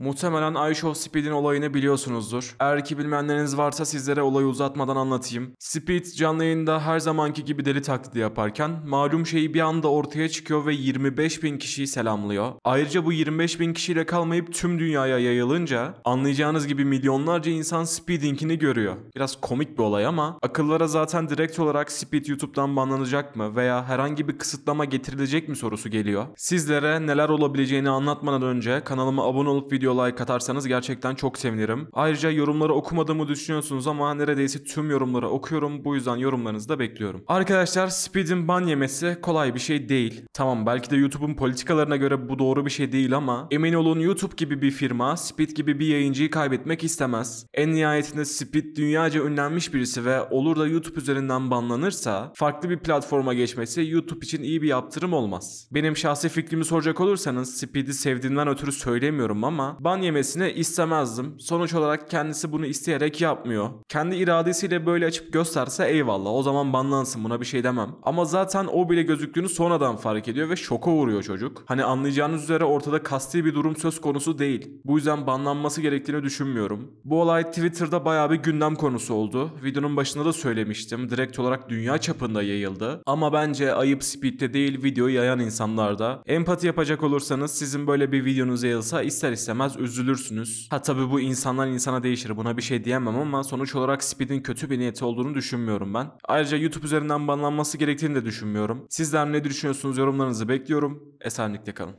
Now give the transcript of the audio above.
Muhtemelen iShow Speed'in olayını biliyorsunuzdur. Eğer ki bilmeyenleriniz varsa sizlere olayı uzatmadan anlatayım. Speed canlı yayında her zamanki gibi deli taklidi yaparken malum şeyi bir anda ortaya çıkıyor ve 25 bin kişiyi selamlıyor. Ayrıca bu 25 bin kişiyle kalmayıp tüm dünyaya yayılınca anlayacağınız gibi milyonlarca insan Speed'inkini görüyor. Biraz komik bir olay ama akıllara zaten direkt olarak Speed YouTube'dan banlanacak mı veya herhangi bir kısıtlama getirilecek mi sorusu geliyor. Sizlere neler olabileceğini anlatmadan önce kanalıma abone olup video video like atarsanız gerçekten çok sevinirim. Ayrıca yorumları okumadığımı düşünüyorsunuz ama neredeyse tüm yorumları okuyorum. Bu yüzden yorumlarınızı da bekliyorum. Arkadaşlar Speed'in ban yemesi kolay bir şey değil. Tamam belki de YouTube'un politikalarına göre bu doğru bir şey değil ama emin olun YouTube gibi bir firma Speed gibi bir yayıncıyı kaybetmek istemez. En nihayetinde Speed dünyaca ünlenmiş birisi ve olur da YouTube üzerinden banlanırsa farklı bir platforma geçmesi YouTube için iyi bir yaptırım olmaz. Benim şahsi fikrimi soracak olursanız Speed'i sevdiğimden ötürü söylemiyorum ama ban yemesini istemezdim. Sonuç olarak kendisi bunu isteyerek yapmıyor. Kendi iradesiyle böyle açıp gösterse eyvallah o zaman banlansın buna bir şey demem. Ama zaten o bile gözüktüğünü sonradan fark ediyor ve şoka uğruyor çocuk. Hani anlayacağınız üzere ortada kasti bir durum söz konusu değil. Bu yüzden banlanması gerektiğini düşünmüyorum. Bu olay Twitter'da bayağı bir gündem konusu oldu. Videonun başında da söylemiştim. Direkt olarak dünya çapında yayıldı. Ama bence ayıp speed'de değil video yayan insanlarda. Empati yapacak olursanız sizin böyle bir videonuz yayılsa ister istemez biraz üzülürsünüz. Ha tabii bu insanlar insana değişir buna bir şey diyemem ama sonuç olarak Speed'in kötü bir niyeti olduğunu düşünmüyorum ben. Ayrıca YouTube üzerinden banlanması gerektiğini de düşünmüyorum. Sizler ne düşünüyorsunuz yorumlarınızı bekliyorum. Esenlikle kalın.